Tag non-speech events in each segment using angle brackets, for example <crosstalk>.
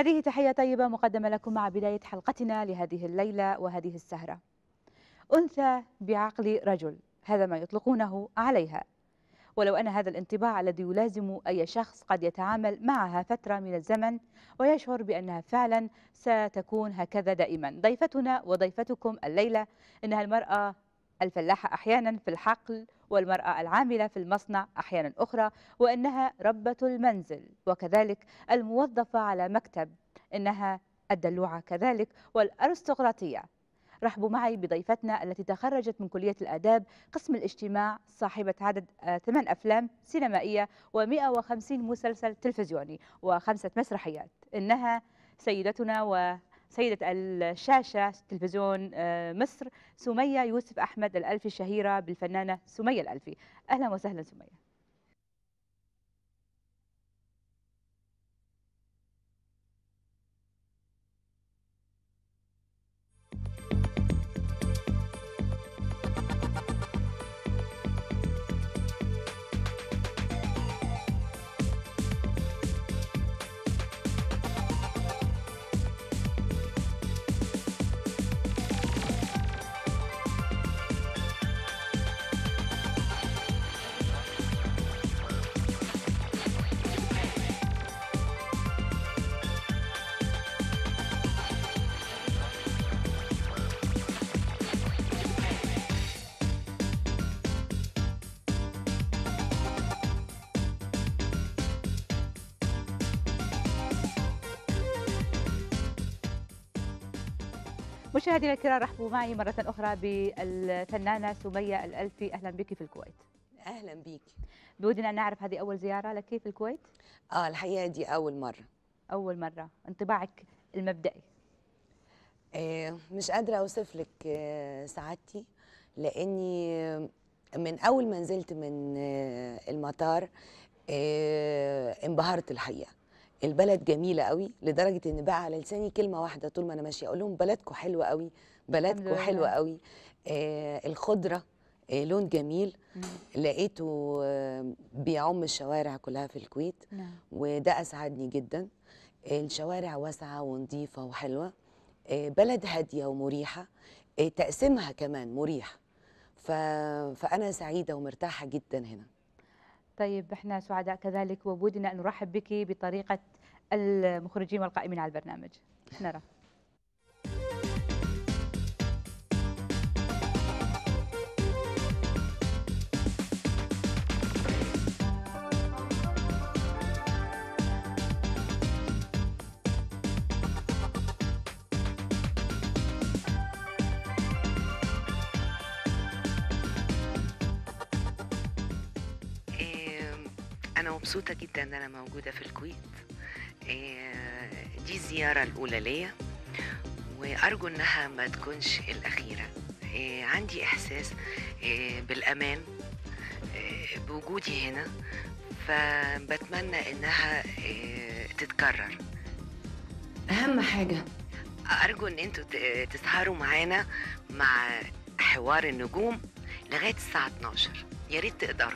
هذه تحية طيبة مقدمة لكم مع بداية حلقتنا لهذه الليلة وهذه السهرة أنثى بعقل رجل هذا ما يطلقونه عليها ولو أن هذا الانطباع الذي يلازم أي شخص قد يتعامل معها فترة من الزمن ويشعر بأنها فعلا ستكون هكذا دائما ضيفتنا وضيفتكم الليلة إنها المرأة الفلاحة أحيانا في الحقل والمرأة العاملة في المصنع أحيانا أخرى وإنها ربة المنزل وكذلك الموظفة على مكتب إنها الدلوعة كذلك والأرستقراطية رحبوا معي بضيفتنا التي تخرجت من كلية الآداب قسم الاجتماع صاحبة عدد آه، ثمان أفلام سينمائية و150 مسلسل تلفزيوني وخمسة مسرحيات إنها سيدتنا و سيدة الشاشة تلفزيون آه، مصر سمية يوسف أحمد الألفي الشهيرة بالفنانة سمية الألفي أهلا وسهلا سمية مشاهدينا الكرام رحبوا معي مرة أخرى بالفنانة سمية الألفي أهلا بك في الكويت أهلا بك بودنا أن نعرف هذه أول زيارة لك في الكويت؟ آه الحقيقة دي أول مرة أول مرة انطباعك المبدئي آه مش قادرة أوصف لك آه سعادتي لأني من أول ما نزلت من آه المطار آه، انبهرت الحقيقة البلد جميله قوي لدرجه ان بقى على لساني كلمه واحده طول ما انا ماشيه اقول لهم بلدكم حلوه قوي بلدكم حلوه قوي آه الخضره آه لون جميل مم. لقيته آه بيعم الشوارع كلها في الكويت مم. نعم. وده اسعدني جدا آه الشوارع واسعه ونظيفه وحلوه آه بلد هاديه ومريحه آه تقسيمها كمان مريح ف... فانا سعيده ومرتاحه جدا هنا طيب احنا سعداء كذلك وبودنا ان نرحب بك بطريقه المخرجين والقائمين على البرنامج نرى إيه، مبسوطة جدا إن أنا موجودة في الكويت آه، دي الزيارة الأولى ليا وأرجو إنها ما تكونش الأخيرة آه، عندي إحساس آه، بالأمان بوجودي هنا فبتمنى إنها تتكرر أهم حاجة أرجو إن أنتوا تسهروا معانا مع حوار النجوم لغاية الساعة 12 يا ريت تقدروا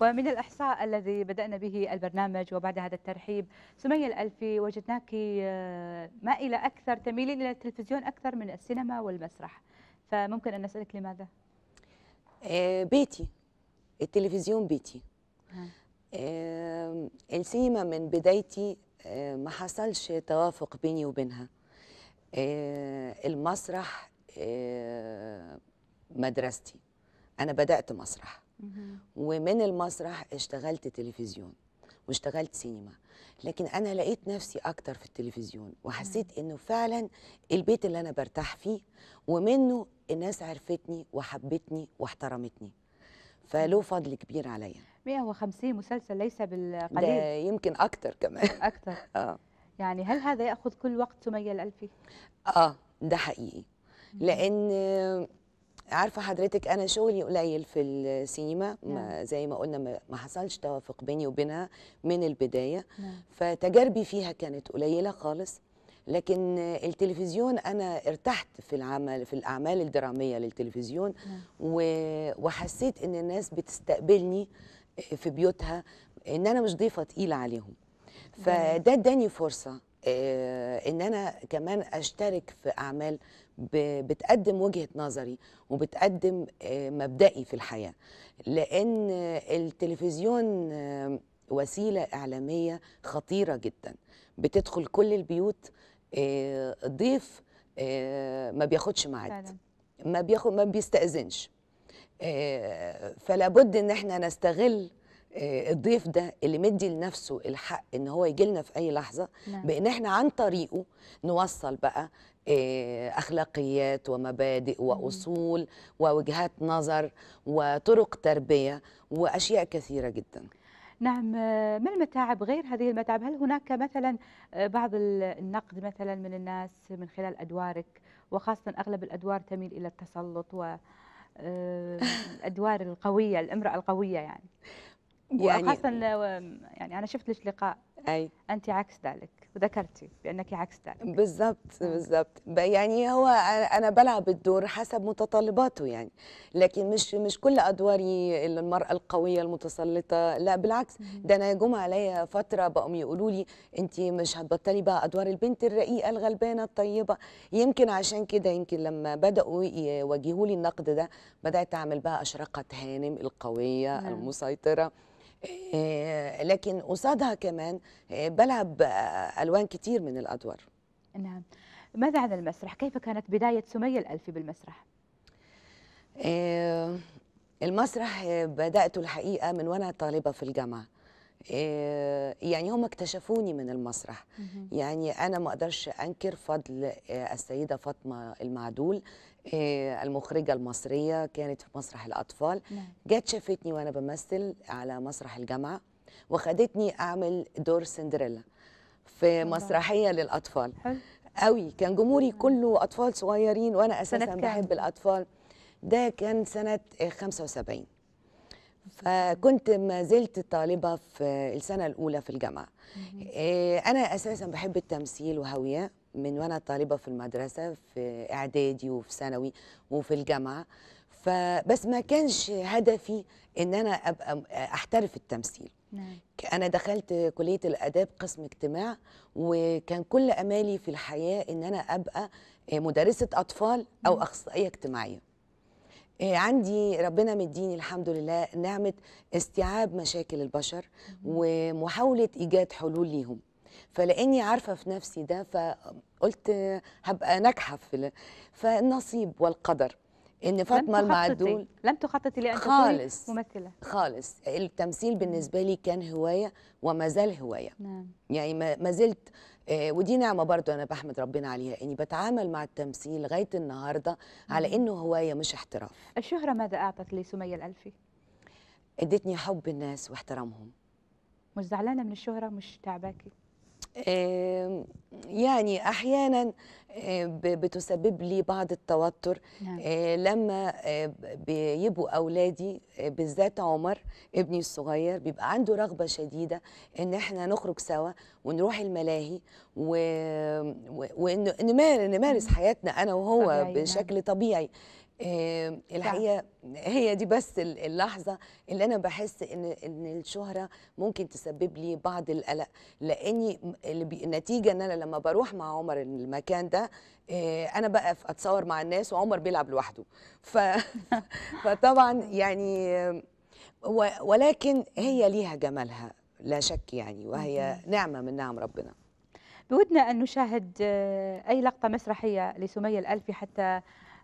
ومن الإحصاء الذي بدأنا به البرنامج وبعد هذا الترحيب سمية الألفي وجدناك آه، مائلة أكثر تميلين إلى التلفزيون أكثر من السينما والمسرح فممكن أن نسالك لماذا؟ آه، بيتي التلفزيون بيتي نعم. آه، السينما من بدايتي ما حصلش توافق بيني وبينها المسرح مدرستي أنا بدأت مسرح ومن المسرح اشتغلت تلفزيون واشتغلت سينما لكن انا لقيت نفسي اكتر في التلفزيون وحسيت انه فعلا البيت اللي انا برتاح فيه ومنه الناس عرفتني وحبتني واحترمتني فله فضل كبير عليا 150 مسلسل ليس بالقليل ده يمكن اكتر كمان اكتر <laughs> اه يعني هل هذا ياخذ كل وقت سميه الالفي اه ده حقيقي لان عارفه حضرتك انا شغلي قليل في السينما نعم. زي ما قلنا ما حصلش توافق بيني وبينها من البدايه نعم. فتجاربي فيها كانت قليله خالص لكن التلفزيون انا ارتحت في العمل في الاعمال الدراميه للتلفزيون نعم. وحسيت ان الناس بتستقبلني في بيوتها ان انا مش ضيفه تقيله عليهم فده اداني فرصه آه، ان انا كمان اشترك في اعمال بتقدم وجهه نظري وبتقدم آه، مبدئي في الحياه لان التلفزيون آه، وسيله اعلاميه خطيره جدا بتدخل كل البيوت آه، ضيف ما بياخدش معد ما بياخد ما بيستاذنش فلا بد ان احنا نستغل الضيف ده اللي مدي لنفسه الحق ان هو يجي لنا في اي لحظه نعم. بان احنا عن طريقه نوصل بقى آه، اخلاقيات ومبادئ واصول ووجهات نظر وطرق تربيه واشياء كثيره جدا. نعم آه، ما المتاعب غير هذه المتاعب هل هناك مثلا آه، بعض النقد مثلا من الناس من خلال ادوارك وخاصه اغلب الادوار تميل الى التسلط و الادوار القويه الامراه القويه يعني يعني وخاصه يعني انا شفت لك لقاء اي انت عكس ذلك وذكرتي بانك عكس ذلك بالضبط بالضبط يعني هو انا بلعب الدور حسب متطلباته يعني لكن مش مش كل ادواري المراه القويه المتسلطه لا بالعكس ده انا جم عليا فتره بقوا يقولوا لي انت مش هتبطلي بقى ادوار البنت الرقيقه الغلبانه الطيبه يمكن عشان كده يمكن لما بداوا يواجهوا لي النقد ده بدات اعمل بقى اشرقه هانم القويه المسيطره آه، لكن قصادها كمان آه، بلعب آه، ألوان كتير من الأدوار نعم ماذا عن المسرح؟ كيف كانت بداية سمية الألفي بالمسرح؟ المسرح بدأته الحقيقة من وأنا طالبة في الجامعة آه، يعني هم اكتشفوني من المسرح يعني انا ما اقدرش انكر فضل آه، السيده فاطمه المعدول آه، المخرجه المصريه كانت في مسرح الاطفال نعم. جت شافتني وانا بمثل على مسرح الجامعه وخدتني اعمل دور سندريلا في مسرحيه للاطفال حلو قوي كان جمهوري نعم. كله اطفال صغيرين وانا اساسا بحب الاطفال ده كان سنه 75 فكنت ما زلت طالبة في السنة الأولى في الجامعة إيه، أنا أساسا بحب التمثيل وهاوية من وأنا طالبة في المدرسة في إعدادي وفي ثانوي وفي الجامعة فبس ما كانش هدفي ان انا ابقى احترف التمثيل نعم. انا دخلت كليه الاداب قسم اجتماع وكان كل امالي في الحياه ان انا ابقى مدرسه اطفال او اخصائيه اجتماعيه آه، عندي ربنا مديني الحمد لله نعمه استيعاب مشاكل البشر ومحاوله ايجاد حلول ليهم فلاني عارفه في نفسي ده فقلت هبقى ناجحه في فالنصيب والقدر ان فاطمه المعدول لم تخططي لان خالص ممثله خالص التمثيل بالنسبه لي كان هوايه وما زال هوايه نعم. يعني ما زلت آه، ودي نعمه برضو انا بحمد ربنا عليها اني بتعامل مع التمثيل لغايه النهارده على انه هوايه مش احتراف الشهره ماذا اعطت لسميه الالفي ادتني حب الناس واحترامهم مش زعلانه من الشهره مش تعباكي يعني احيانا بتسبب لي بعض التوتر نعم. آه، لما آه، بيبقوا اولادي آه، بالذات عمر ابني الصغير بيبقى عنده رغبه شديده ان احنا نخرج سوا ونروح الملاهي ونمارس حياتنا انا وهو طبيعي نعم. بشكل طبيعي الحقيقه هي دي بس اللحظه اللي انا بحس ان ان الشهره ممكن تسبب لي بعض القلق لاني النتيجه ان انا لما بروح مع عمر المكان ده آه، انا بقف اتصور مع الناس وعمر بيلعب لوحده ف <laughs> فطبعا يعني ولكن هي ليها جمالها لا شك يعني وهي نعمه من نعم ربنا بودنا ان نشاهد آه، اي لقطه مسرحيه لسميه الالفي حتى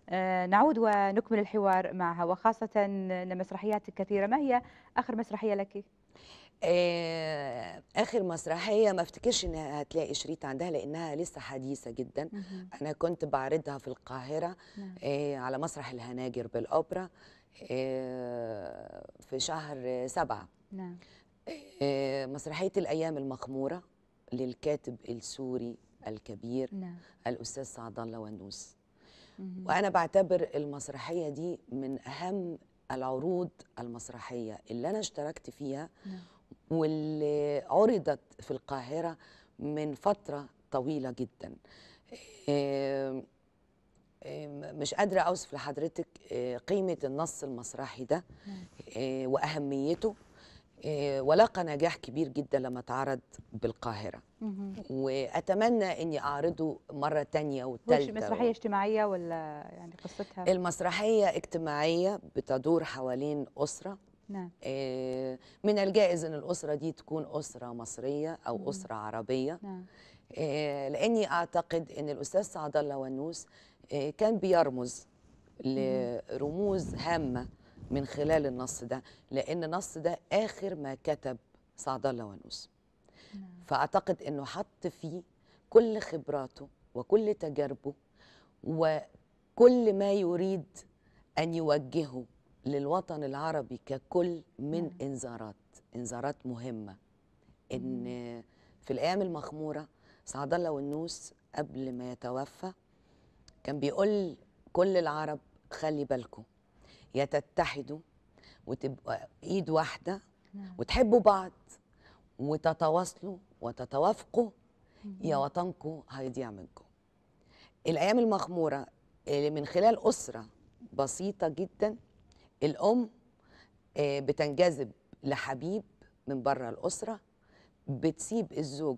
آه، نعود ونكمل الحوار معها وخاصة أن مسرحياتك كثيرة ما هي آخر مسرحية لك؟ آه، اخر مسرحيه ما افتكرش انها هتلاقي شريط عندها لانها لسه حديثه جدا انا كنت بعرضها في القاهره نعم. آه، على مسرح الهناجر بالاوبرا في شهر سبعة نعم مسرحيه الايام المخموره للكاتب السوري الكبير نعم. الاستاذ سعد الله ونوس وانا بعتبر المسرحيه دي من اهم العروض المسرحيه اللي انا اشتركت فيها نعم. واللي عرضت في القاهره من فتره طويله جدا مش قادره اوصف لحضرتك آه، قيمه النص المسرحي ده نعم. آه، واهميته آه، ولقى نجاح كبير جدا لما اتعرض بالقاهره واتمنى اني اعرضه مره ثانيه والثالثه مسرحيه و... اجتماعيه ولا يعني قصتها المسرحيه اجتماعيه بتدور حوالين اسره نعم آه، من الجائز ان الاسره دي تكون اسره مصريه او مم. اسره عربيه نعم آه، لاني اعتقد ان الاستاذ سعد الله ونوس آه، كان بيرمز لرموز هامه من خلال النص ده لان النص ده اخر ما كتب سعد الله ونوس نعم. فاعتقد انه حط فيه كل خبراته وكل تجاربه وكل ما يريد ان يوجهه للوطن العربي ككل من نعم. انذارات انذارات مهمه ان في الايام المخموره سعد الله والنوس قبل ما يتوفى كان بيقول كل العرب خلي بالكم يا تتحدوا وتبقوا ايد واحده نعم. وتحبوا بعض وتتواصلوا وتتوافقوا يا وطنكم هيضيع منكم الايام المخموره اللي من خلال اسره بسيطه جدا الام آه، بتنجذب لحبيب من بره الاسره بتسيب الزوج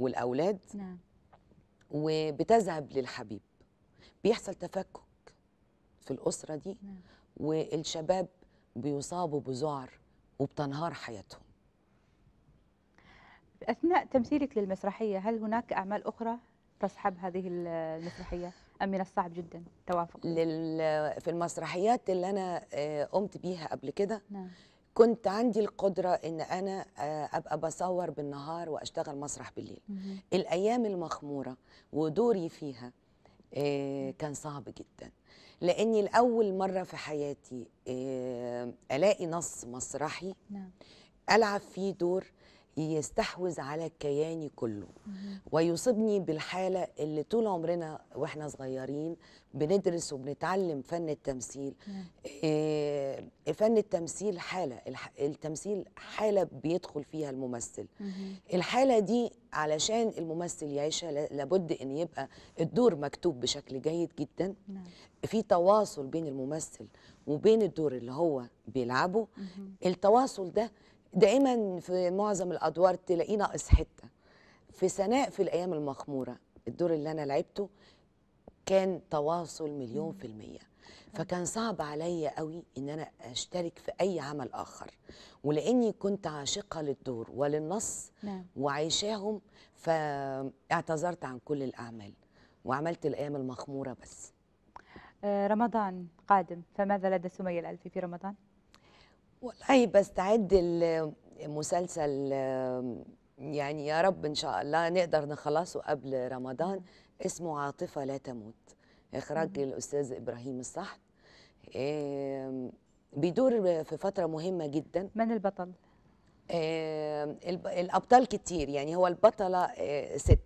والاولاد نعم. وبتذهب للحبيب بيحصل تفكك في الاسره دي نعم. والشباب بيصابوا بذعر وبتنهار حياتهم أثناء تمثيلك للمسرحية هل هناك أعمال أخرى تصحب هذه المسرحية أم من الصعب جدا توافق؟ لل... في المسرحيات اللي أنا آه، قمت بيها قبل كده نعم. كنت عندي القدرة إن أنا آه، أبقى بصور بالنهار وأشتغل مسرح بالليل مم. الأيام المخمورة ودوري فيها آه، كان صعب جدا لأني لأول مرة في حياتي ألاقي نص مسرحي نعم. ألعب فيه دور يستحوذ على كياني كله ويصيبني بالحاله اللي طول عمرنا واحنا صغيرين بندرس وبنتعلم فن التمثيل إيه فن التمثيل حاله التمثيل حاله بيدخل فيها الممثل الحاله دي علشان الممثل يعيشها لابد ان يبقى الدور مكتوب بشكل جيد جدا نعم. في تواصل بين الممثل وبين الدور اللي هو بيلعبه التواصل ده دائما في معظم الادوار تلاقيه ناقص حته في سناء في الايام المخموره الدور اللي انا لعبته كان تواصل مليون في المية فكان صعب عليا قوي ان انا اشترك في اي عمل اخر ولاني كنت عاشقه للدور وللنص نعم. وعايشاهم فاعتذرت عن كل الاعمال وعملت الايام المخموره بس آه، رمضان قادم فماذا لدى سميه الالفي في رمضان والله بستعد المسلسل يعني يا رب ان شاء الله نقدر نخلصه قبل رمضان اسمه عاطفه لا تموت اخراج الاستاذ ابراهيم الصحن بيدور في فتره مهمه جدا من البطل الابطال كتير يعني هو البطله آه، ست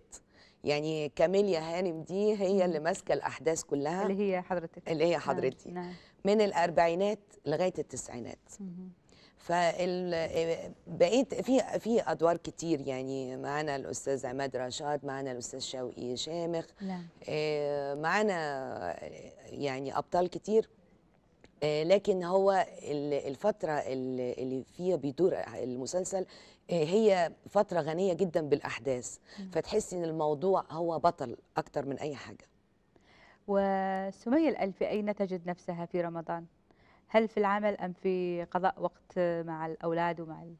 يعني كاميليا هانم دي هي اللي ماسكه الاحداث كلها اللي هي حضرتك اللي هي حضرتي نعم. نعم. من الاربعينات لغايه التسعينات فبقيت في في ادوار كتير يعني معانا الاستاذ عماد رشاد معانا الاستاذ شوقي شامخ نعم. آه، معانا يعني ابطال كتير آه، لكن هو الفتره اللي فيها بيدور المسلسل آه، هي فتره غنيه جدا بالاحداث فتحسي ان الموضوع هو بطل اكتر من اي حاجه وسمية الألفي أين تجد نفسها في رمضان؟ هل في العمل أم في قضاء وقت مع الأولاد ومع ال...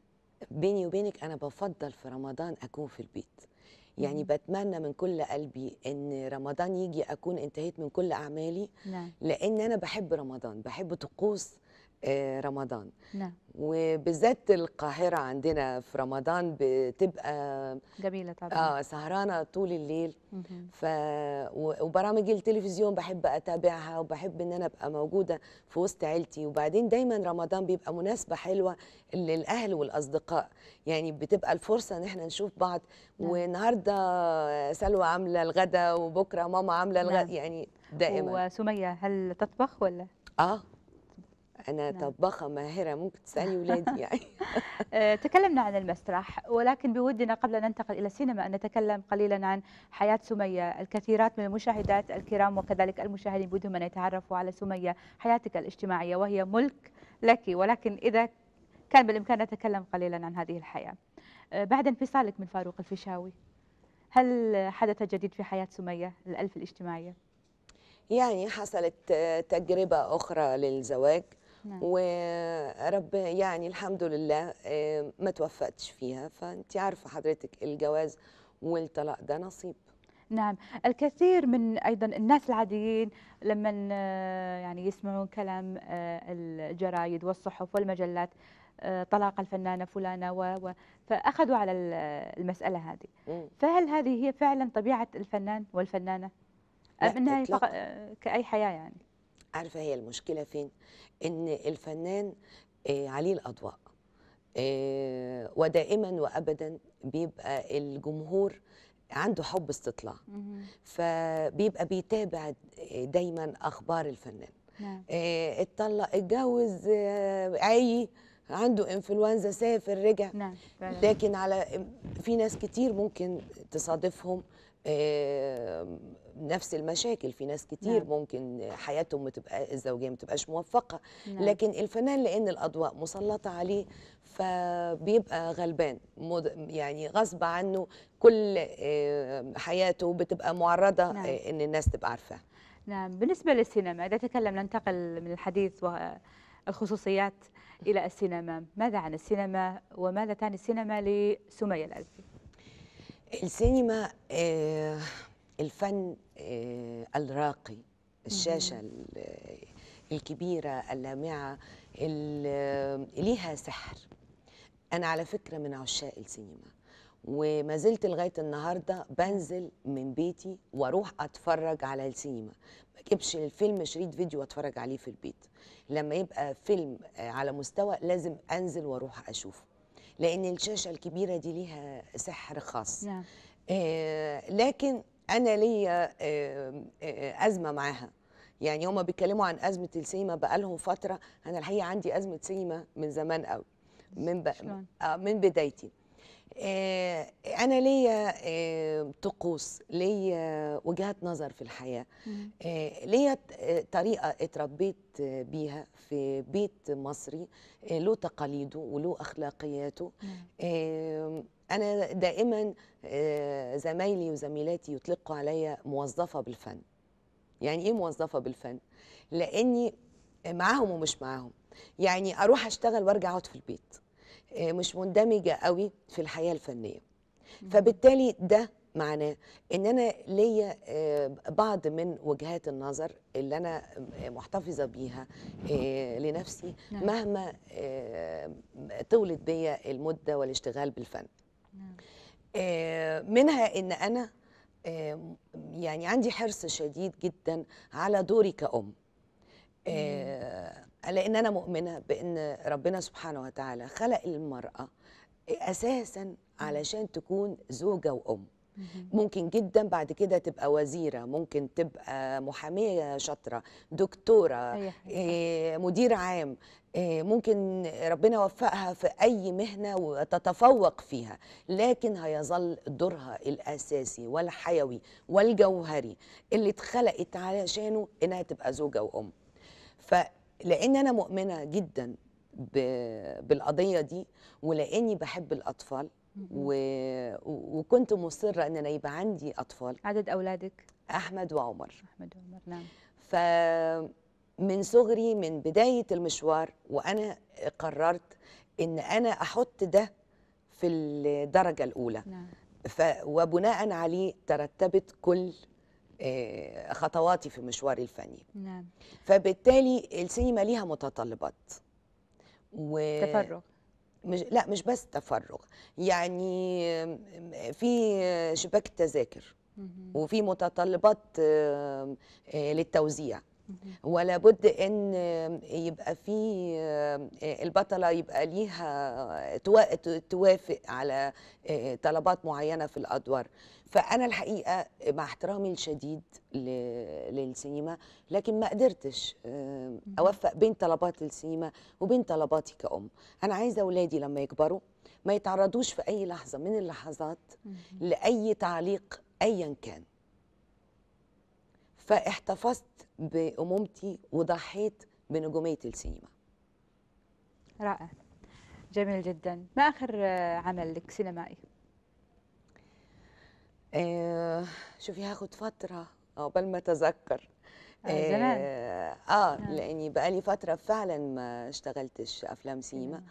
بيني وبينك أنا بفضل في رمضان أكون في البيت يعني بتمنى من كل قلبي ان رمضان يجي اكون انتهيت من كل اعمالي نعم. لان انا بحب رمضان بحب طقوس آه، رمضان نعم. وبالذات القاهرة عندنا في رمضان بتبقى جميلة طبعا اه سهرانة طول الليل ف وبرامج التلفزيون بحب اتابعها وبحب ان انا ابقى موجودة في وسط عيلتي وبعدين دايما رمضان بيبقى مناسبة حلوة للاهل والاصدقاء يعني بتبقى الفرصة ان احنا نشوف بعض نعم. والنهارده سلوى عاملة الغدا وبكرة ماما عاملة الغدا نعم. يعني دائما وسمية هل تطبخ ولا اه أنا نعم. طباخة ماهرة ممكن تسألي ولادي <laughs> يعني آه، تكلمنا عن المسرح ولكن بودنا قبل أن ننتقل إلى السينما أن نتكلم قليلا عن حياة سمية الكثيرات من المشاهدات الكرام وكذلك المشاهدين بودهم أن يتعرفوا على سمية حياتك الاجتماعية وهي ملك لك ولكن إذا كان بالإمكان نتكلم قليلا عن هذه الحياة آه، بعد انفصالك من فاروق الفيشاوي هل حدث جديد في حياة سمية الألف الاجتماعية؟ يعني حصلت آه، تجربة أخرى للزواج نعم. ورب يعني الحمد لله آه، ما توفقتش فيها فانت عارفه حضرتك الجواز والطلاق ده نصيب نعم الكثير من ايضا الناس العاديين لما آه، يعني يسمعون كلام آه، الجرايد والصحف والمجلات طلاق الفنانه فلانه و فاخذوا على المساله هذه فهل هذه هي فعلا طبيعه الفنان والفنانه ام انها كاي حياه يعني عارفه هي المشكله فين ان الفنان آه، عليه الاضواء آه، ودائما وابدا بيبقى الجمهور عنده حب استطلاع فبيبقى بيتابع دايما اخبار الفنان نعم. آه، اتطلق اتجوز عي عنده انفلونزا سافر رجع نعم. لكن على في ناس كتير ممكن تصادفهم نفس المشاكل في ناس كتير نعم. ممكن حياتهم تبقى الزوجيه ما تبقاش موفقه نعم. لكن الفنان لان الاضواء مسلطه عليه فبيبقى غلبان يعني غصب عنه كل آه، حياته بتبقى معرضه آه، نعم. ان الناس تبقى عارفاها نعم بالنسبه للسينما اذا تكلم ننتقل من الحديث والخصوصيات الى السينما ماذا عن السينما وماذا تعني السينما لسميه الالفي السينما آه الفن آه، الراقي الشاشه آه، الكبيره اللامعه اللي آه، ليها سحر انا على فكره من عشاق السينما وما زلت لغايه النهارده بنزل من بيتي واروح اتفرج على السينما ما اجيبش الفيلم شريط فيديو واتفرج عليه في البيت لما يبقى فيلم على مستوى لازم انزل واروح اشوفه لان الشاشه الكبيره دي ليها سحر خاص نعم. آه لكن انا ليا ازمه معاها يعني هما بيتكلموا عن ازمه السيما بقالهم فتره انا الحقيقه عندي ازمه سيما من زمان قوي من آه، من بدايتي انا ليا طقوس ليا وجهات نظر في الحياه ليا طريقه اتربيت بيها في بيت مصري له تقاليده وله اخلاقياته أنا دائما آه، زمايلي وزميلاتي يطلقوا عليا موظفة بالفن يعني إيه موظفة بالفن؟ لأني معاهم ومش معاهم يعني أروح أشتغل وأرجع أقعد في البيت آه، مش مندمجة قوي في الحياة الفنية فبالتالي ده معناه ان انا ليا آه، بعض من وجهات النظر اللي انا محتفظه بيها لنفسي نعم. مهما طولت بيا المده والاشتغال بالفن نعم. آه، منها ان انا آه، يعني عندي حرص شديد جدا على دوري كأم آه، لأن أنا مؤمنة بأن ربنا سبحانه وتعالى خلق المرأة أساسا علشان تكون زوجة وأم ممكن جدا بعد كده تبقى وزيره ممكن تبقى محاميه شاطره دكتوره آه، مدير عام آه، ممكن ربنا وفقها في أي مهنة وتتفوق فيها لكن هيظل دورها الأساسي والحيوي والجوهري اللي اتخلقت علشانه إنها تبقى زوجة وأم فلأن أنا مؤمنة جدا بالقضية دي ولأني بحب الأطفال و... وكنت مصره ان انا يبقى عندي اطفال عدد اولادك احمد وعمر احمد وعمر نعم ف من صغري من بدايه المشوار وانا قررت ان انا احط ده في الدرجه الاولى نعم ف... وبناء عليه ترتبت كل آه، خطواتي في مشواري الفني نعم فبالتالي السينما ليها متطلبات و... تفرغ مش لا مش بس تفرغ يعني في شباك التذاكر وفي متطلبات آه، للتوزيع ولا بد ان يبقى في آه، البطله يبقى ليها آه، توافق على طلبات معينه في الادوار فانا الحقيقه مع احترامي الشديد للسينما لكن ما قدرتش اوفق بين طلبات السينما وبين طلباتي كأم انا عايزه اولادي لما يكبروا ما يتعرضوش في اي لحظه من اللحظات لاي تعليق ايا كان فاحتفظت بامومتي وضحيت بنجوميه السينما رائع جميل جدا ما اخر آه، عمل لك سينمائي آه شوفي هاخد فترة قبل ما أتذكر آه زمان آه, آه نعم. لأني بقالي فترة فعلا ما اشتغلتش أفلام سينما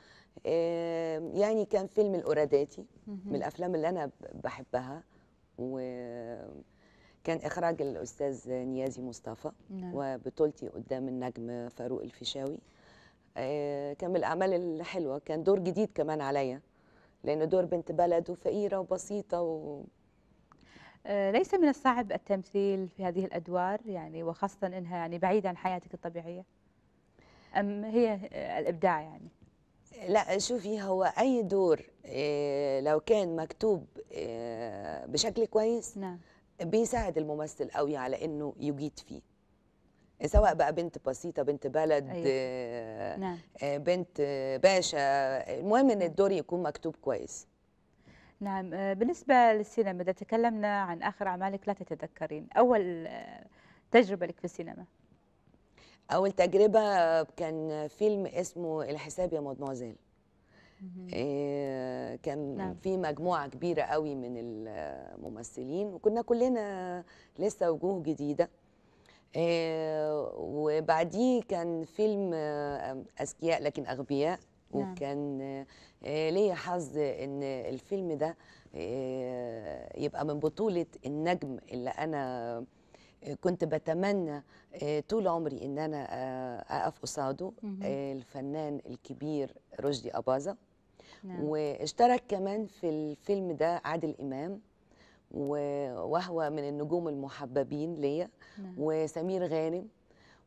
آه يعني كان فيلم الأوراداتي من الأفلام اللي أنا بحبها وكان إخراج الأستاذ نيازي مصطفى نعم. وبطولتي قدام النجم فاروق الفيشاوي آه كان من الأعمال الحلوة كان دور جديد كمان عليا لأن دور بنت بلد وفقيرة وبسيطة و... آه، ليس من الصعب التمثيل في هذه الادوار يعني وخاصه انها يعني بعيده عن حياتك الطبيعيه ام هي آه، الابداع يعني لا شوفي هو اي دور آه، لو كان مكتوب بشكل كويس نعم بيساعد الممثل قوي على انه يجيد فيه سواء بقى بنت بسيطة بنت بلد أيوة. نعم. بنت باشا المهم ان نعم. الدور يكون مكتوب كويس نعم آه، بالنسبة للسينما إذا تكلمنا عن آخر أعمالك لا تتذكرين أول آه، تجربة لك في السينما أول تجربة كان فيلم اسمه الحساب يا مدموزيل آه، كان نعم. في مجموعة كبيرة قوي من الممثلين وكنا كلنا لسه وجوه جديدة وبعديه كان فيلم أذكياء لكن أغبياء نعم. وكان آه، ليا حظ ان الفيلم ده آه، يبقى من بطولة النجم اللي أنا آه، كنت بتمنى طول عمري ان انا اقف قصاده الفنان الكبير رشدي اباظه نعم. واشترك كمان في الفيلم ده عادل امام وهو من النجوم المحببين ليا نعم. وسمير غانم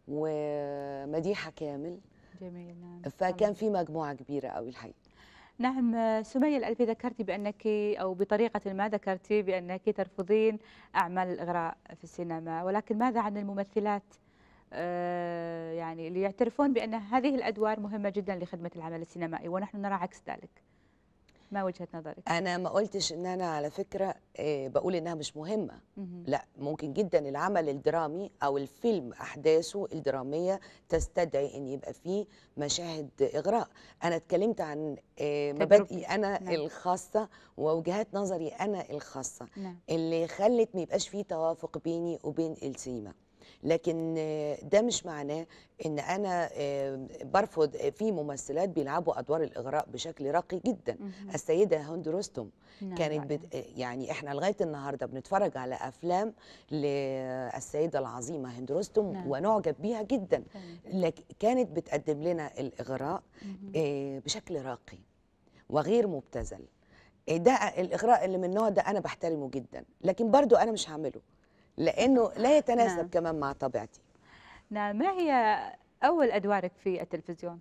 ومديحه كامل جميل نعم فكان في مجموعه كبيره قوي الحقيقه نعم سمية الألفي ذكرتي بأنك أو بطريقة ما ذكرتي بأنك ترفضين أعمال الإغراء في السينما ولكن ماذا عن الممثلات آه، يعني اللي يعترفون بأن هذه الأدوار مهمة جدا لخدمة العمل السينمائي ونحن نرى عكس ذلك ما وجهه نظرك انا ما قلتش ان انا على فكره آه، بقول انها مش مهمه لا ممكن جدا العمل الدرامي او الفيلم احداثه الدراميه تستدعي ان يبقى فيه مشاهد اغراء انا اتكلمت عن آه، مبادئي انا نعم. الخاصه ووجهات نظري انا الخاصه نعم. اللي خلت ما يبقاش فيه توافق بيني وبين السيما لكن ده مش معناه ان انا برفض في ممثلات بيلعبوا ادوار الاغراء بشكل راقي جدا السيده هند رستم نعم كانت بت... يعني احنا لغايه النهارده بنتفرج على افلام للسيده العظيمه هند رستم نعم. ونعجب بيها جدا لكن كانت بتقدم لنا الاغراء آه، بشكل راقي وغير مبتذل إيه، ده الاغراء اللي من النوع ده انا بحترمه جدا لكن برضو انا مش هعمله لانه لا يتناسب نعم. كمان مع طبيعتي نعم ما هي اول ادوارك في التلفزيون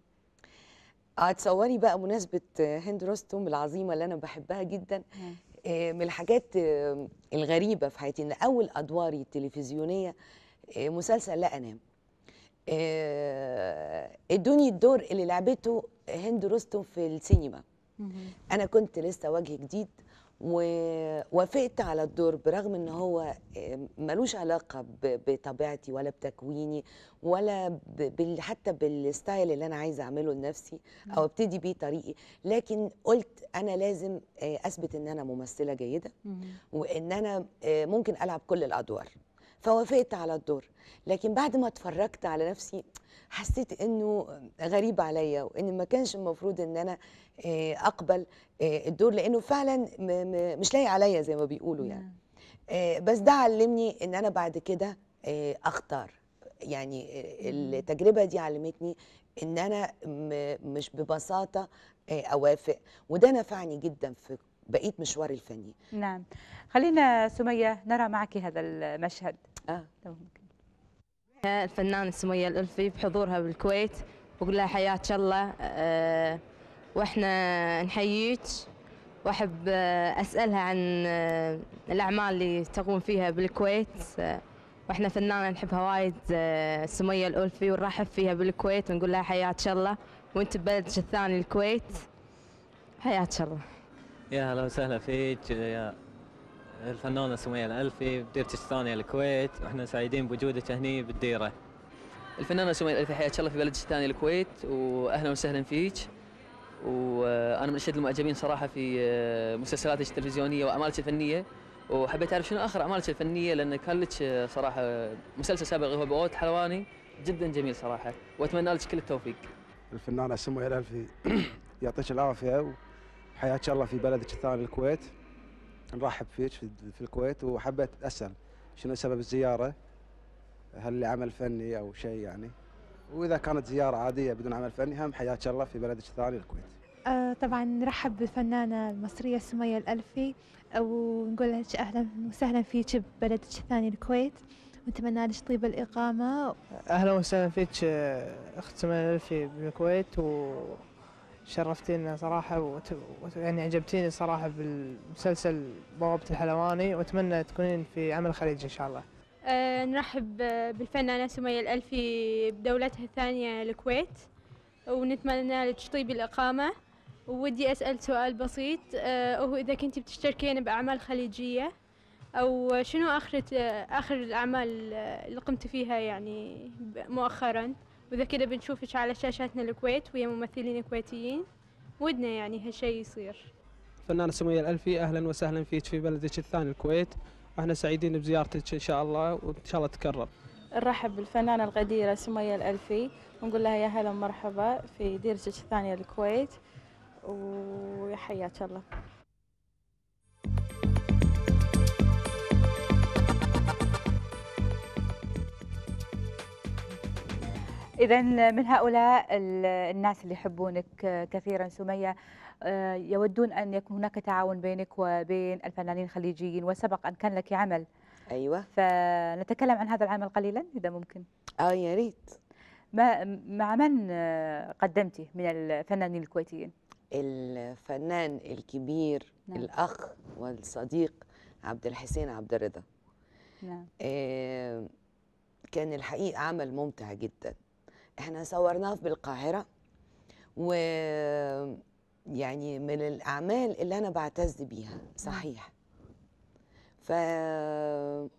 آه، تصوري بقى مناسبه هند رستم العظيمه اللي انا بحبها جدا نعم. آه، من الحاجات آه، الغريبه في حياتي ان اول ادواري التلفزيونيه مسلسل لا انام ادوني الدور اللي لعبته هند رستم في السينما انا كنت لسه وجه جديد ووافقت على الدور برغم ان هو ملوش علاقه بطبيعتي ولا بتكويني ولا حتى بالستايل اللي انا عايزه اعمله لنفسي او ابتدي بيه طريقي لكن قلت انا لازم آه، اثبت ان انا ممثله جيده وان انا آه، ممكن العب كل الادوار فوافقت على الدور لكن بعد ما اتفرجت على نفسي حسيت انه غريب عليا وان ما كانش المفروض ان انا آه، اقبل آه، الدور لانه فعلا مش لايق عليا زي ما بيقولوا يعني نعم. آه، بس ده علمني ان انا بعد كده اختار يعني التجربه دي علمتني ان انا مش ببساطه اوافق وده نفعني جدا في بقيت مشواري الفني نعم خلينا سميه نرى معك هذا المشهد اه الفنانة سمية الألفي بحضورها بالكويت بقول لها حياك الله أه وإحنا نحييك وأحب آه، أسألها عن آه، الأعمال اللي تقوم فيها بالكويت آه، وإحنا فنانة نحبها وايد سمية الألفي ونرحب فيها بالكويت ونقول لها حياك الله وأنت ببلدك الثاني الكويت حياك الله يا هلا وسهلا فيك يا الفنانة سمية الألفي مديرة الثانية الكويت واحنا سعيدين بوجودك هني بالديرة الفنانة سمية الألفي حياك الله في بلدك الثانيه الكويت وأهلا وسهلا فيك وأنا من أشد المعجبين صراحة في آه، مسلسلاتك التلفزيونية وأعمالك الفنية وحبيت أعرف شنو آخر أعمالك الفنية لأن كان لك آه، صراحة مسلسل سابق هو بوت حلواني جدا جميل صراحة وأتمنى لك كل التوفيق الفنانة سمية الألفي <clears throat> يعطيك العافية حياك الله في بلدك الثاني الكويت نرحب فيك في الكويت وحبيت اسال شنو سبب الزياره هل لعمل فني او شيء يعني واذا كانت زياره عاديه بدون عمل فني هم حياك الله في بلدك الثاني الكويت آه طبعا نرحب بالفنانه المصريه سميه الالفي ونقول لك اهلا وسهلا فيك ببلدك الثاني الكويت ونتمنى لك طيب الاقامه اهلا وسهلا فيك آه، اخت سميه الالفي بالكويت و شرفتينا صراحة وت... يعني عجبتيني صراحة بالمسلسل بوابة الحلواني وأتمنى تكونين في عمل خليجي إن شاء الله أه نرحب بالفنانة سمية الألفي بدولتها الثانية الكويت ونتمنى لك طيب الإقامة ودي أسأل سؤال بسيط أه وهو إذا كنت بتشتركين بأعمال خليجية أو شنو آخر آخر الأعمال اللي قمت فيها يعني مؤخراً؟ وإذا كده بنشوفك على شاشاتنا الكويت ويا ممثلين كويتيين ودنا يعني هالشيء يصير فنانة سمية الألفي أهلا وسهلا فيك في بلدك الثاني الكويت احنا سعيدين بزيارتك إن شاء الله وإن شاء الله تكرر نرحب بالفنانة القديرة سمية الألفي ونقول لها يا هلا ومرحبا في ديرتك الثانية الكويت ويا حياك الله إذا من هؤلاء الناس اللي يحبونك آه، كثيرا سمية آه، يودون أن يكون هناك تعاون بينك وبين الفنانين الخليجيين وسبق أن كان لك عمل أيوة فنتكلم عن هذا العمل قليلا إذا ممكن آه يا ريت مع من آه، قدمتي من الفنانين الكويتيين؟ الفنان الكبير نعم. الأخ والصديق عبد الحسين عبد الرضا نعم. آه كان الحقيقة عمل ممتع جدا احنا صورناه في القاهرة و يعني من الأعمال اللي أنا بعتز بيها صحيح ف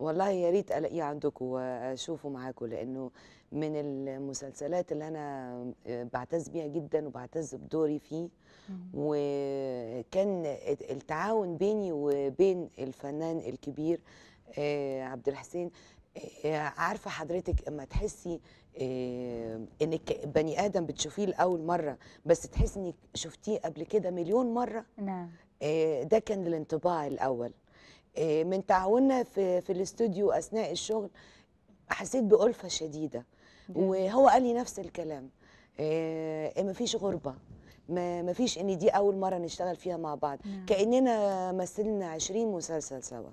والله يا ريت الاقيه عندكم واشوفه معاكم لانه من المسلسلات اللي انا آه، بعتز بيها جدا وبعتز بدوري فيه وكان التعاون بيني وبين الفنان الكبير آه، عبد الحسين آه، عارفه حضرتك اما تحسي آه، انك بني ادم بتشوفيه لاول مره بس تحسي انك شفتيه قبل كده مليون مره نعم آه، ده كان الانطباع الاول من تعاوننا في في الاستوديو اثناء الشغل حسيت بألفة شديدة وهو قال لي نفس الكلام ما فيش غربة ما فيش ان دي اول مره نشتغل فيها مع بعض نعم. كاننا مثلنا 20 مسلسل سوا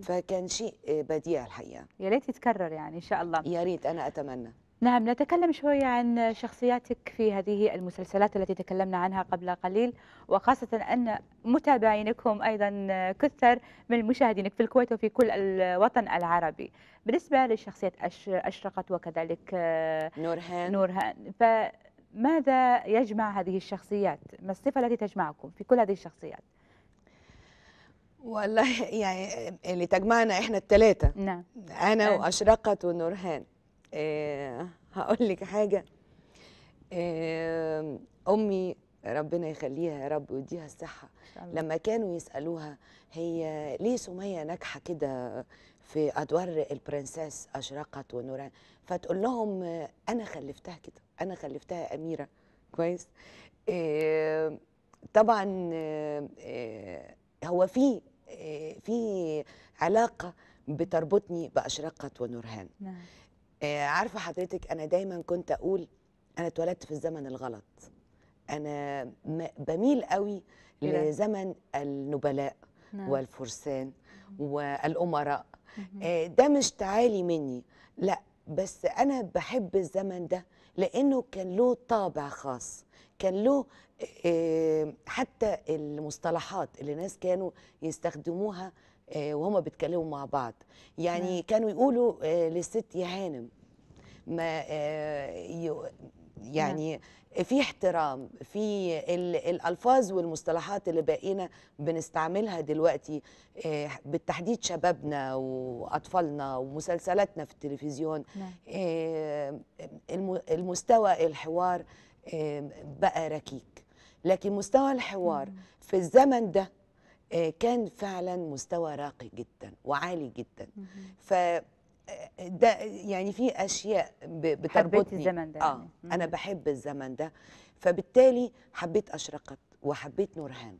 فكان شيء آه، بديع الحقيقه يا ريت يتكرر يعني ان شاء الله يا ريت انا اتمنى نعم نتكلم شوية عن شخصياتك في هذه المسلسلات التي تكلمنا عنها قبل قليل وخاصة أن متابعينكم أيضا كثر من مشاهدينك في الكويت وفي كل الوطن العربي بالنسبة لشخصية أشرقت وكذلك آه، نورهان نورهان فماذا يجمع هذه الشخصيات ما الصفة التي تجمعكم في كل هذه الشخصيات والله <laughs> يعني اللي تجمعنا احنا الثلاثه نعم انا نعم. واشرقت ونورهان إيه هقول لك حاجه إيه امي ربنا يخليها يا رب ويديها الصحه لما كانوا يسالوها هي ليه سميه ناجحه كده في ادوار البرنسيس اشرقت ونوران فتقول لهم آه، انا خلفتها كده انا خلفتها اميره كويس إيه طبعا إيه هو في آه، في علاقه بتربطني باشرقه ونورهان نعم. آه، عارفه حضرتك انا دايما كنت اقول انا اتولدت في الزمن الغلط انا بميل قوي إيه لزمن النبلاء نعم. والفرسان والامراء آه، ده مش تعالي مني لا بس انا بحب الزمن ده لانه كان له طابع خاص كان له آه، آه، حتى المصطلحات اللي الناس كانوا يستخدموها آه، وهم بيتكلموا مع بعض يعني مم. نعم. كانوا يقولوا للست يا هانم ما يعني نعم. في احترام في الالفاظ والمصطلحات اللي بقينا بنستعملها دلوقتي بالتحديد شبابنا واطفالنا ومسلسلاتنا في التلفزيون مم. نعم. المستوى الحوار بقى ركيك لكن مستوى الحوار في الزمن ده آه، كان فعلا مستوى راقي جدا وعالي جدا ف آه، ده يعني في اشياء بتربطني حبيت الزمن ده اه يعني. انا بحب الزمن ده فبالتالي حبيت اشرقت وحبيت نورهان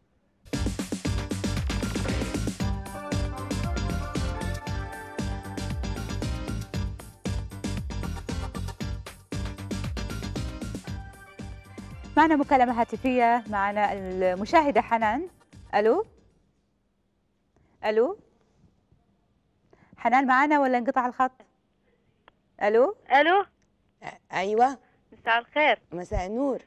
معنا مكالمة هاتفية معنا المشاهدة حنان ألو ألو حنان معنا ولا انقطع الخط ألو ألو أيوة مساء الخير مساء النور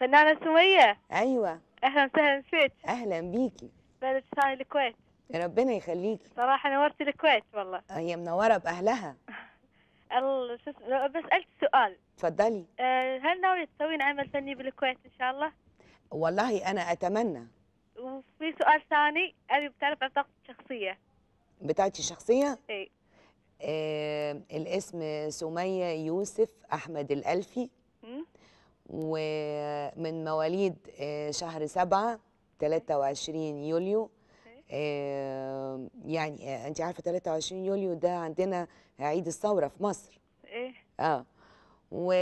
فنانة سمية أيوة أهلا وسهلا فيك أهلا بيكي بلد ثاني الكويت ربنا يخليكي صراحة نورتي الكويت والله هي آه، منورة بأهلها <laughs> بسألك سؤال تفضلي آه، هل ناوية تسوين عمل فني بالكويت إن شاء الله؟ والله أنا أتمنى وفي سؤال ثاني أبي بتعرف عن طاقتي الشخصية بتاعتي الشخصية؟ إي آه الاسم سمية يوسف أحمد الألفي ومن مواليد آه، شهر 7 23 يوليو يعني آه، انت عارفه 23 يوليو ده عندنا عيد الثوره في مصر ايه اه و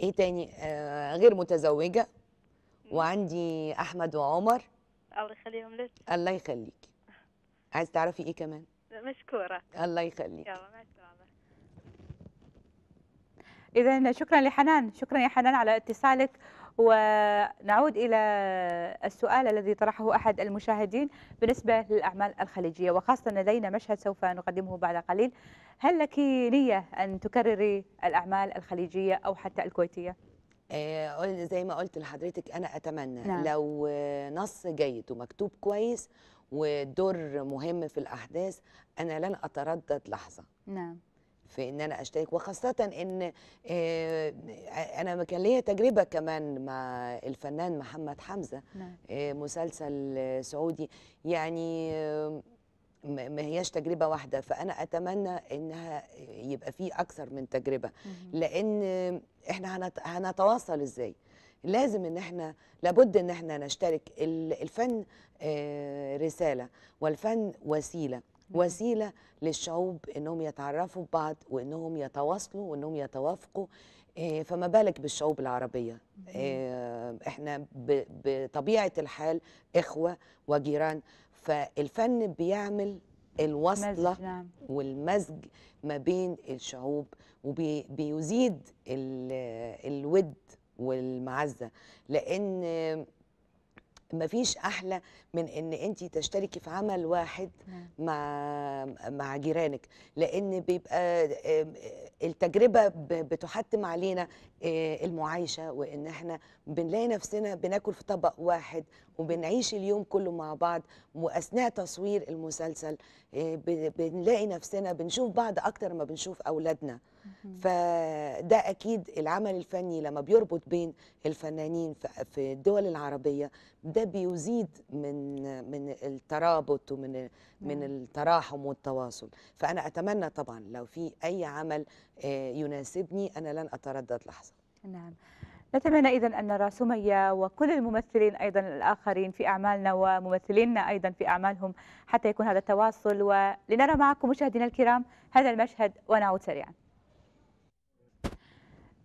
ايه تاني آه غير متزوجه وعندي احمد وعمر الله يخليهم لك الله يخليك عايز تعرفي ايه كمان مشكوره الله يخليك يلا مع السلامه اذا شكرا لحنان شكرا يا حنان على اتصالك ونعود إلى السؤال الذي طرحه أحد المشاهدين بالنسبة للأعمال الخليجية وخاصة لدينا مشهد سوف نقدمه بعد قليل هل لك نية أن تكرري الأعمال الخليجية أو حتى الكويتية؟ آه، زي ما قلت لحضرتك أنا أتمنى نعم. لو نص جيد ومكتوب كويس ودور مهم في الأحداث أنا لن أتردد لحظة نعم في ان انا اشترك وخاصه ان آه، انا كان ليا تجربه كمان مع الفنان محمد حمزه نعم. آه، مسلسل سعودي يعني آه، ما هياش تجربه واحده فانا اتمنى انها يبقى في اكثر من تجربه لان احنا هنتواصل ازاي لازم ان احنا لابد ان احنا نشترك الفن رساله والفن وسيله وسيله للشعوب انهم يتعرفوا ببعض وانهم يتواصلوا وانهم يتوافقوا آه، فما بالك بالشعوب العربيه آه، احنا بطبيعه الحال اخوه وجيران فالفن بيعمل الوصله نعم. والمزج ما بين الشعوب وبيزيد الود والمعزه لان ما فيش احلى من ان انت تشتركي في عمل واحد نعم. مع مع جيرانك لان بيبقى التجربه بتحتم علينا آه، المعايشه وان احنا بنلاقي نفسنا بناكل في طبق واحد وبنعيش اليوم كله مع بعض واثناء تصوير المسلسل آه، بنلاقي نفسنا بنشوف بعض اكتر ما بنشوف اولادنا فده اكيد العمل الفني لما بيربط بين الفنانين في الدول العربيه ده بيزيد من من الترابط ومن من نعم. التراحم والتواصل فانا اتمنى طبعا لو في اي عمل آه، يناسبني انا لن اتردد لحظه نعم نتمنى إذا أن نرى سمية وكل الممثلين أيضا الآخرين في أعمالنا وممثلينا أيضا في أعمالهم حتى يكون هذا التواصل ولنرى معكم مشاهدينا الكرام هذا المشهد ونعود سريعا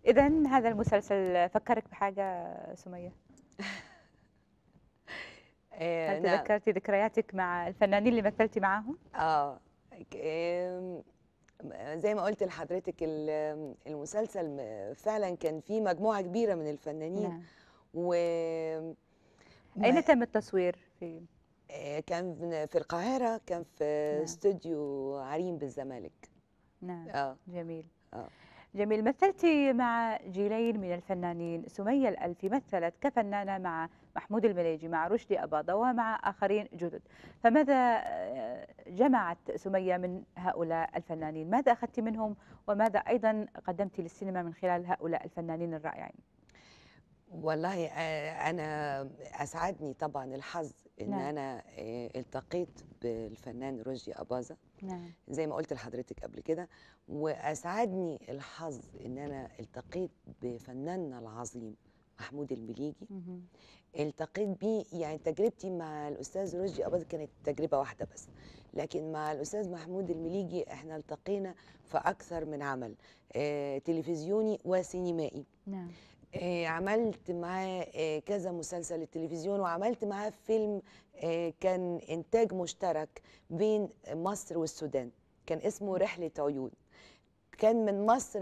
اذا هذا المسلسل فكرك بحاجه سميه <laughs> إيه، هل نعم. تذكرتي ذكرياتك مع الفنانين اللي مثلتي معاهم اه زي ما قلت لحضرتك المسلسل فعلا كان فيه مجموعه كبيره من الفنانين نعم. و اين تم التصوير في إيه، كان في القاهره كان في نعم. استوديو عريم بالزمالك نعم آه. جميل آه. جميل مثلتي مع جيلين من الفنانين سمية الألفي مثلت كفنانة مع محمود المليجي مع رشدي أباضة ومع آخرين جدد فماذا آه، جمعت سمية من هؤلاء الفنانين ماذا أخذت منهم وماذا أيضا قدمت للسينما من خلال هؤلاء الفنانين الرائعين والله آه، أنا أسعدني طبعا الحظ إن نعم. أنا آه، التقيت بالفنان رشدي أباظة نعم. زي ما قلت لحضرتك قبل كده واسعدني الحظ ان انا التقيت بفناننا العظيم محمود المليجي التقيت بيه يعني تجربتي مع الاستاذ رشدي اباظه كانت تجربه واحده بس لكن مع الاستاذ محمود المليجي احنا التقينا في اكثر من عمل آه تلفزيوني وسينمائي نعم آه، عملت معاه آه، كذا مسلسل للتلفزيون وعملت معاه فيلم آه، كان إنتاج مشترك بين مصر والسودان كان اسمه رحلة عيون كان من مصر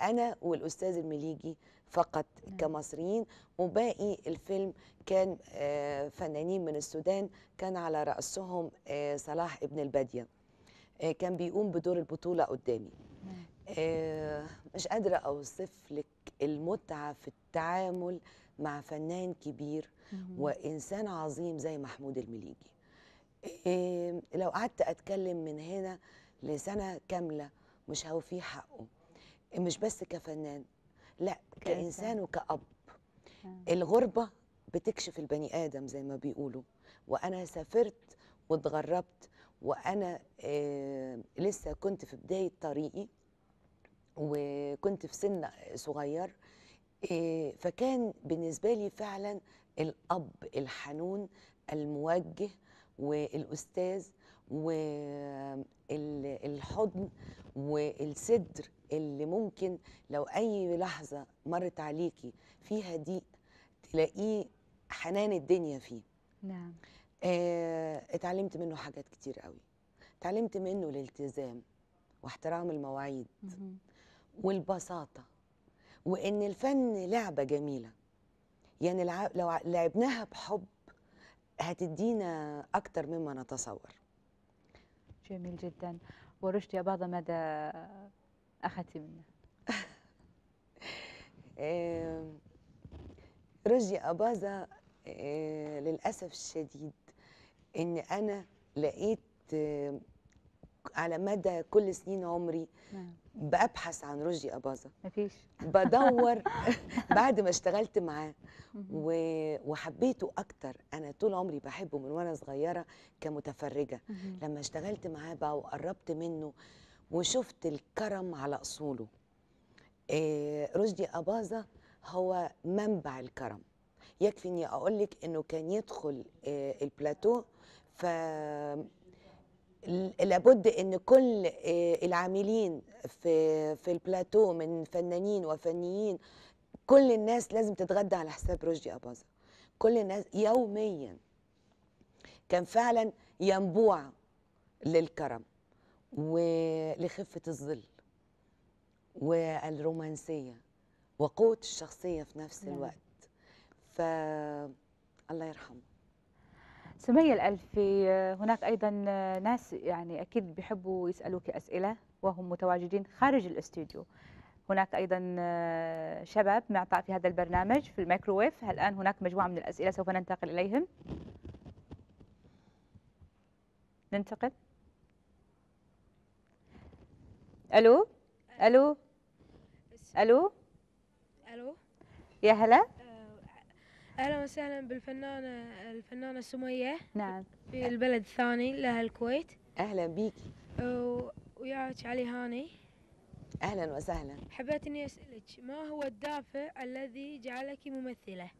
أنا والأستاذ المليجي فقط نعم. كمصريين وباقي الفيلم كان فنانين من السودان كان على رأسهم صلاح ابن البادية كان بيقوم بدور البطولة قدامي نعم. آه، مش قادرة أوصف لك المتعة في التعامل مع فنان كبير وإنسان عظيم زي محمود المليجي لو قعدت أتكلم من هنا لسنة كاملة مش هوفيه حقه مش بس كفنان لا كإنسان وكأب آه. الغربة بتكشف البني آدم زي ما بيقولوا وأنا سافرت واتغربت وأنا لسه كنت في بداية طريقي وكنت في سن صغير آه، فكان بالنسبة لي فعلا الأب الحنون الموجه والأستاذ والحضن والصدر اللي ممكن لو أي لحظة مرت عليكي فيها ضيق تلاقيه حنان الدنيا فيه نعم آه اتعلمت منه حاجات كتير قوي اتعلمت منه الالتزام واحترام المواعيد مم. والبساطة وإن الفن لعبة جميلة يعني لو لعبناها بحب هتدينا أكتر مما نتصور جميل جدا ورشدي يا بعض مدى أخذتي منه <laughs> رشدي أباظة للأسف الشديد إن أنا لقيت على مدى كل سنين عمري نعم. ببحث عن رشدي اباظه مفيش بدور <laughs> بعد ما اشتغلت معاه وحبيته اكتر انا طول عمري بحبه من وانا صغيره كمتفرجه لما اشتغلت معاه بقى وقربت منه وشفت الكرم على اصوله آه، رشدي اباظه هو منبع الكرم يكفي اني اقول لك انه كان يدخل آه، البلاتو ف لابد ان كل آه، العاملين في في البلاتو من فنانين وفنيين كل الناس لازم تتغدى على حساب رشدي اباظه كل الناس يوميا كان فعلا ينبوع للكرم ولخفه الظل والرومانسيه وقوه الشخصيه في نفس نعم. الوقت ف الله يرحمه سمية الألفي آه، هناك أيضا آه، ناس يعني أكيد بيحبوا يسألوك أسئلة وهم متواجدين خارج الاستوديو هناك أيضا آه، شباب معطاء في هذا البرنامج في الميكروويف الآن هناك مجموعة من الأسئلة سوف ننتقل إليهم ننتقل ألو ألو ألو ألو يا هلا اهلا وسهلا بالفنانه الفنانه سميه نعم في البلد الثاني لها الكويت اهلا بيكي وياك علي هاني اهلا وسهلا حبيت اني اسالك ما هو الدافع الذي جعلك ممثله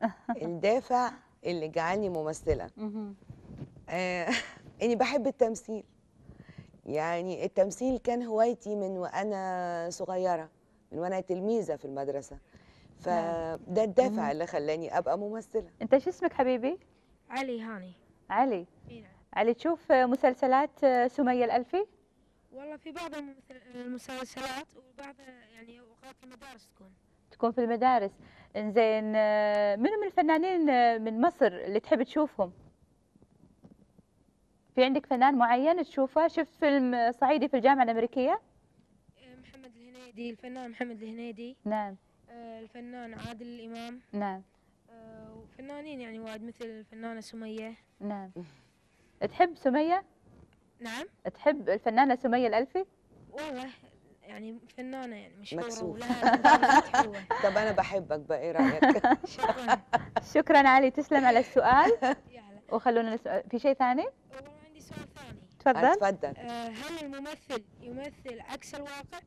<laughs> الدافع اللي جعلني ممثله آه <laughs> اني بحب التمثيل يعني التمثيل كان هوايتي من وانا صغيره من وانا تلميذه في المدرسه فده نعم. الدافع اللي خلاني ابقى ممثله انت شو اسمك حبيبي علي هاني علي نعم علي تشوف مسلسلات سميه الالفي والله في بعض المسلسلات وبعض يعني اوقات المدارس تكون تكون في المدارس انزين منو من الفنانين من مصر اللي تحب تشوفهم في عندك فنان معين تشوفه شفت فيلم صعيدي في الجامعه الامريكيه إيه، محمد الهنيدي الفنان محمد الهنيدي نعم آه، الفنان عادل الإمام نعم آه، وفنانين يعني وايد مثل الفنانة سمية نعم تحب سمية؟ نعم تحب الفنانة سمية الألفي؟ والله يعني فنانة يعني مشهورة مكسوف <laughs> طب أنا بحبك بقى إيه رأيك؟ <laughs> شكرا <laughs> شكرا علي تسلم على السؤال وخلونا نسأل في شيء ثاني؟ عندي سؤال ثاني تفضل آه، تفضل هل الممثل يمثل عكس الواقع؟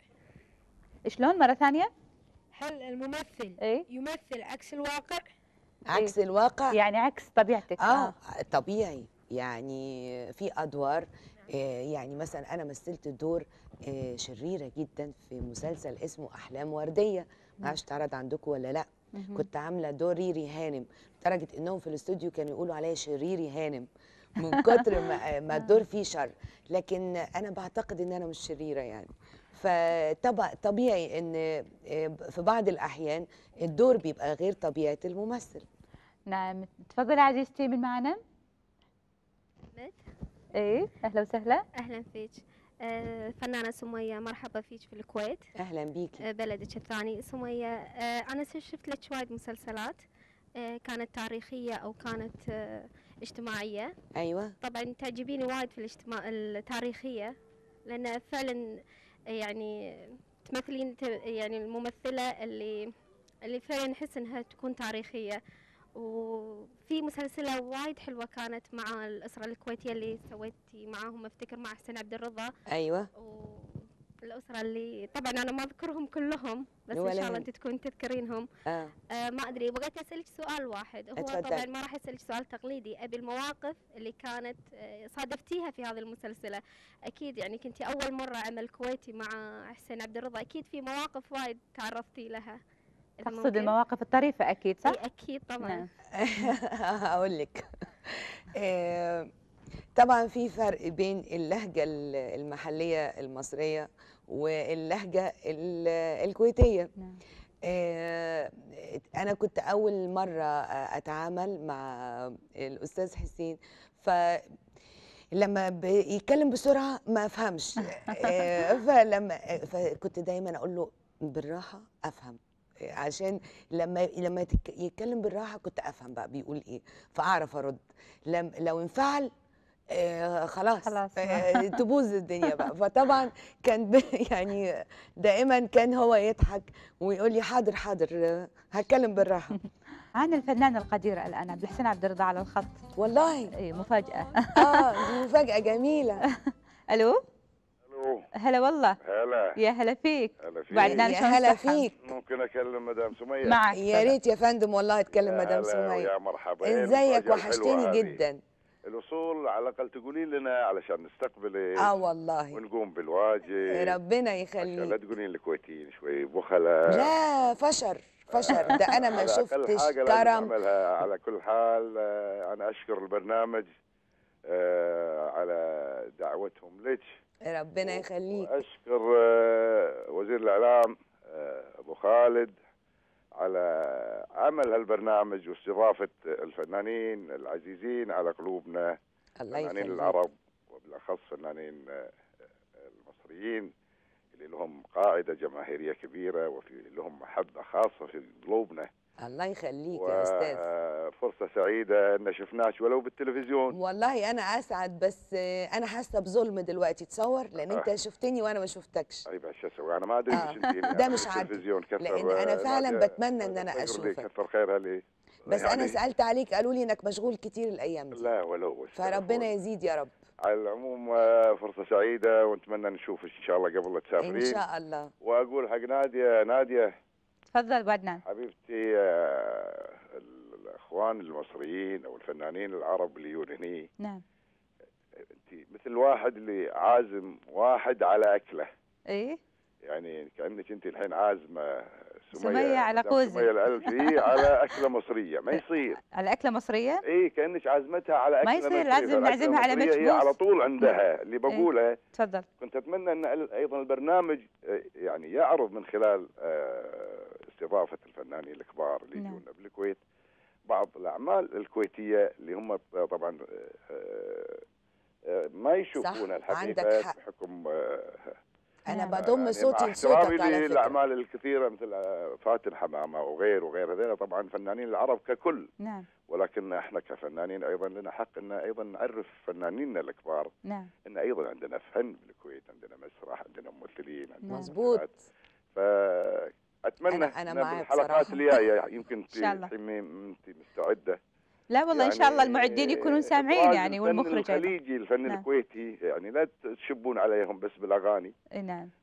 شلون مرة ثانية؟ هل الممثل إيه؟ يمثل عكس الواقع؟ إيه؟ عكس إيه؟ الواقع يعني عكس طبيعتك آه, اه طبيعي يعني في ادوار آه، يعني مثلا انا مثلت دور آه، شريره جدا في مسلسل اسمه احلام ورديه ما عادش اتعرض عندكم ولا لا كنت عامله دور ريري هانم لدرجه انهم في الاستوديو كانوا يقولوا عليا شريري هانم من <laughs> كتر ما, آه، ما الدور فيه شر لكن انا بعتقد ان انا مش شريره يعني فطبيعي ان آه، في بعض الاحيان الدور بيبقى غير طبيعه الممثل نعم تفضل عزيزتي من معنا ايه اهلا وسهلا اهلا فيك آه، فنانة سمية مرحبا فيك في الكويت أهلا بيكي آه، بلدك الثاني سمية أنا شفت لك وايد مسلسلات كانت تاريخية أو كانت اجتماعية أيوة طبعا تعجبيني وايد في الاجتماع التاريخية لأن فعلا يعني تمثلين يعني الممثلة اللي اللي فعلا نحس انها تكون تاريخية وفي مسلسلة وايد حلوة كانت مع الأسرة الكويتية اللي سويتي معاهم افتكر مع حسين عبد الرضا ايوه و... الاسره اللي طبعا انا ما اذكرهم كلهم بس ان شاء الله انت تكون تذكرينهم آه. آه ما ادري بغيت اسالك سؤال واحد هو أتفضل. طبعا ما راح اسالك سؤال تقليدي ابي المواقف اللي كانت آه، صادفتيها في هذه المسلسله اكيد يعني كنتي اول مره عمل كويتي مع حسين عبد الرضا اكيد في مواقف وايد تعرضتي لها تقصد المواقف الطريفه اكيد صح؟ اكيد طبعا نعم. <laughs> اقول لك <laughs> آه، طبعا في فرق بين اللهجه المحليه المصريه واللهجه الكويتيه نعم. آه، انا كنت اول مره اتعامل مع الاستاذ حسين ف لما بيتكلم بسرعه ما افهمش <laughs> آه، فلما فكنت دايما اقول له بالراحه افهم عشان لما لما يتكلم بالراحه كنت افهم بقى بيقول ايه فاعرف ارد لو انفعل آه خلاص, خلاص. آه، <laughs> تبوظ الدنيا بقى <laughs> فطبعا كان <laughs> يعني دائما كان هو يضحك ويقول لي حاضر حاضر هتكلم بالراحه عن الفنانه القديره الان عبد الحسين عبد الرضا على الخط والله اي مفاجاه اه مفاجاه جميله الو هلا والله هلا يا هلا فيك هلا فيك بعدنا نعم يا هلا فيك ممكن اكلم مدام سميه معك يا ريت يا فندم والله اتكلم مدام سميه يا مرحبا إيه، ازيك وحشتني جدا الوصول على الاقل تقولين لنا علشان نستقبلك اه والله ونقوم بالواجب ربنا يخليك لا تقولين الكويتيين شوي بخلاء لا فشر فشر ده انا ما شفتش كرم على كل حال آه، انا اشكر البرنامج آه، على دعوتهم لك ربنا يخليك اشكر آه، وزير الاعلام ابو خالد على عمل هالبرنامج واستضافة الفنانين العزيزين على قلوبنا الله فنانين العرب وبالأخص فنانين آه، آه، المصريين اللي لهم قاعدة جماهيرية كبيرة وفي لهم محبة خاصة في قلوبنا الله يخليك و... يا استاذ فرصه سعيده ان شفناك ولو بالتلفزيون والله انا اسعد بس انا حاسه بظلم دلوقتي تصور لان انت آه. شفتني وانا ما شفتكش طيب ايش اسوي انا ما ادري ايش آه. يعني ده مش عادي لان انا آه، فعلا بتمنى ان انا طيب، اشوفك كثر خيرها لي بس يعني انا سالت عليك قالوا لي انك مشغول كتير الايام دي لا ولو فربنا يزيد يا رب على العموم آه، فرصه سعيده ونتمنى نشوفك ان شاء الله قبل لا تسافرين ان شاء الله واقول حق ناديه ناديه تفضل بدنا حبيبتي آه، الاخوان المصريين او الفنانين العرب اللي هني نعم انت مثل واحد اللي عازم واحد على اكله ايه يعني كانك انت الحين عازمه سميه, سمية على قوزي سميه العلفي <laughs> على اكله مصريه ما يصير على اكله مصريه؟ اي كانك عازمتها على اكله ما يصير لازم نعزمها على مكبوس هي على طول عندها نعم. اللي إيه. بقوله تفضل كنت اتمنى ان ايضا البرنامج آه، يعني يعرض من خلال آه، استضافه الفنانين الكبار اللي نعم. يجونا بالكويت بعض الاعمال الكويتيه اللي هم آه، طبعا آه، آه، ما يشوفون الحقيقه بحكم انا بضم يعني صوتي لصوتك على فكره الاعمال الكثيره مثل فاتن حمامه وغير وغير هذول طبعا فنانين العرب ككل نعم ولكن احنا كفنانين ايضا لنا حق ان ايضا نعرف فنانيننا الكبار نعم ان ايضا عندنا فن بالكويت عندنا مسرح عندنا ممثلين عندنا مزبوط اتمنى انا, أنا <laughs> في الحلقات الجايه يمكن انت مستعده لا والله يعني ان شاء الله يعني المعدين يكونون سامعين يعني والمخرج الخليجي الفن نعم. الكويتي يعني لا تشبون عليهم بس بالاغاني نعم